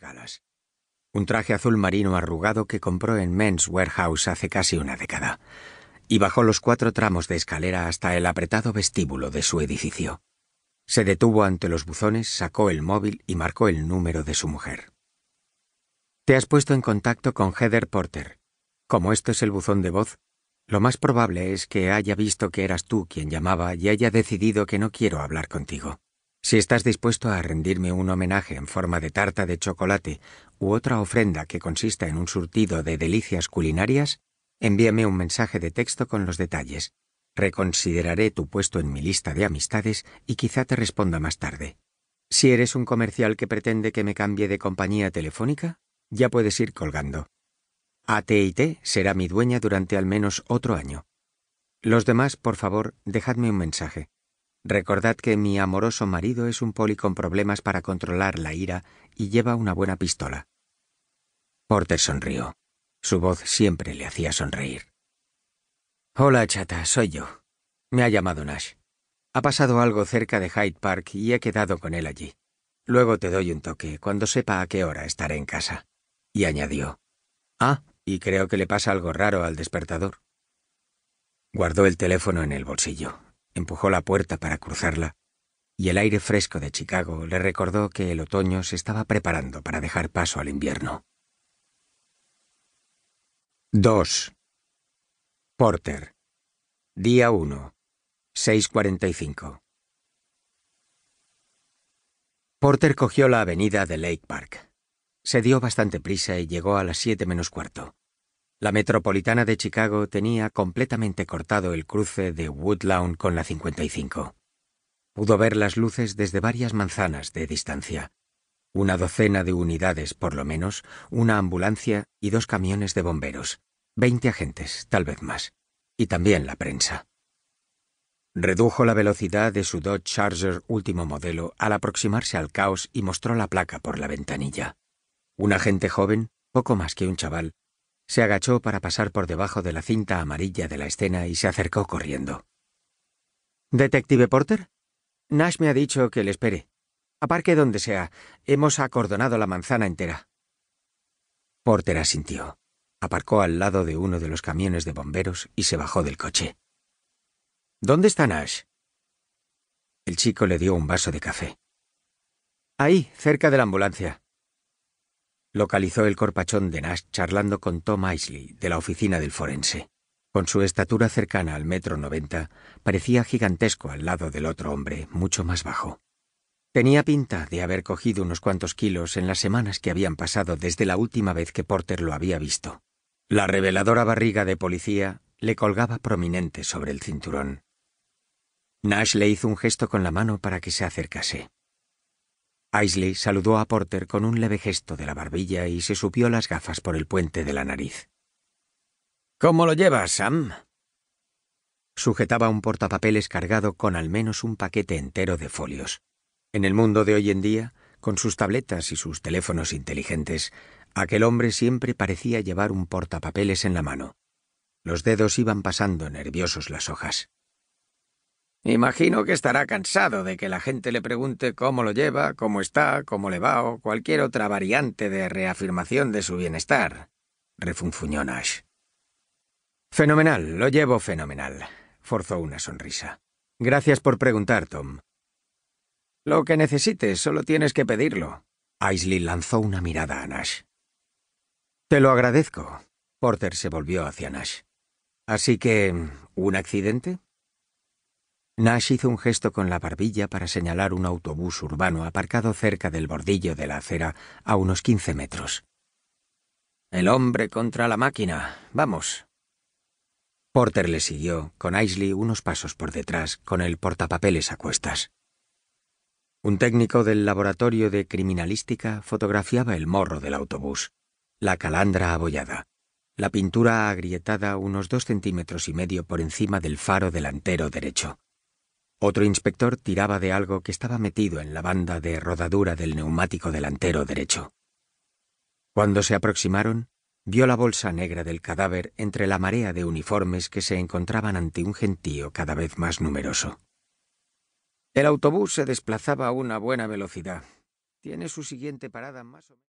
galas. Un traje azul marino arrugado que compró en Men's Warehouse hace casi una década, y bajó los cuatro tramos de escalera hasta el apretado vestíbulo de su edificio. Se detuvo ante los buzones, sacó el móvil y marcó el número de su mujer. Te has puesto en contacto con Heather Porter. Como esto es el buzón de voz, lo más probable es que haya visto que eras tú quien llamaba y haya decidido que no quiero hablar contigo. Si estás dispuesto a rendirme un homenaje en forma de tarta de chocolate u otra ofrenda que consista en un surtido de delicias culinarias, envíame un mensaje de texto con los detalles. Reconsideraré tu puesto en mi lista de amistades y quizá te responda más tarde. Si eres un comercial que pretende que me cambie de compañía telefónica, ya puedes ir colgando. ATT será mi dueña durante al menos otro año. Los demás, por favor, dejadme un mensaje. Recordad que mi amoroso marido es un poli con problemas para controlar la ira y lleva una buena pistola. Porter sonrió. Su voz siempre le hacía sonreír. Hola, chata, soy yo. Me ha llamado Nash. Ha pasado algo cerca de Hyde Park y he quedado con él allí. Luego te doy un toque cuando sepa a qué hora estaré en casa. Y añadió. Ah, y creo que le pasa algo raro al despertador. Guardó el teléfono en el bolsillo. Empujó la puerta para cruzarla, y el aire fresco de Chicago le recordó que el otoño se estaba preparando para dejar paso al invierno. 2. Porter. Día 1. 6.45. Porter cogió la avenida de Lake Park. Se dio bastante prisa y llegó a las 7 menos cuarto. La metropolitana de Chicago tenía completamente cortado el cruce de Woodlawn con la 55. Pudo ver las luces desde varias manzanas de distancia. Una docena de unidades, por lo menos, una ambulancia y dos camiones de bomberos. Veinte agentes, tal vez más. Y también la prensa. Redujo la velocidad de su Dodge Charger último modelo al aproximarse al caos y mostró la placa por la ventanilla. Un agente joven, poco más que un chaval, se agachó para pasar por debajo de la cinta amarilla de la escena y se acercó corriendo. ¿Detective Porter? Nash me ha dicho que le espere. Aparque donde sea. Hemos acordonado la manzana entera. Porter asintió. Aparcó al lado de uno de los camiones de bomberos y se bajó del coche. ¿Dónde está Nash? El chico le dio un vaso de café. Ahí, cerca de la ambulancia. Localizó el corpachón de Nash charlando con Tom Isley, de la oficina del forense. Con su estatura cercana al metro noventa, parecía gigantesco al lado del otro hombre, mucho más bajo. Tenía pinta de haber cogido unos cuantos kilos en las semanas que habían pasado desde la última vez que Porter lo había visto. La reveladora barriga de policía le colgaba prominente sobre el cinturón. Nash le hizo un gesto con la mano para que se acercase. Aisley saludó a Porter con un leve gesto de la barbilla y se subió las gafas por el puente de la nariz. ¿Cómo lo llevas, Sam? Sujetaba un portapapeles cargado con al menos un paquete entero de folios. En el mundo de hoy en día, con sus tabletas y sus teléfonos inteligentes, aquel hombre siempre parecía llevar un portapapeles en la mano. Los dedos iban pasando nerviosos las hojas. Imagino que estará cansado de que la gente le pregunte cómo lo lleva, cómo está, cómo le va o cualquier otra variante de reafirmación de su bienestar, refunfuñó Nash. Fenomenal, lo llevo fenomenal, forzó una sonrisa. Gracias por preguntar, Tom. Lo que necesites, solo tienes que pedirlo. Aisley lanzó una mirada a Nash. Te lo agradezco. Porter se volvió hacia Nash. Así que... ¿un accidente? Nash hizo un gesto con la barbilla para señalar un autobús urbano aparcado cerca del bordillo de la acera a unos quince metros. El hombre contra la máquina. Vamos. Porter le siguió, con Aisley unos pasos por detrás, con el portapapeles a cuestas. Un técnico del laboratorio de criminalística fotografiaba el morro del autobús, la calandra abollada, la pintura agrietada unos dos centímetros y medio por encima del faro delantero derecho. Otro inspector tiraba de algo que estaba metido en la banda de rodadura del neumático delantero derecho. Cuando se aproximaron, vio la bolsa negra del cadáver entre la marea de uniformes que se encontraban ante un gentío cada vez más numeroso. El autobús se desplazaba a una buena velocidad. Tiene su siguiente parada más o menos.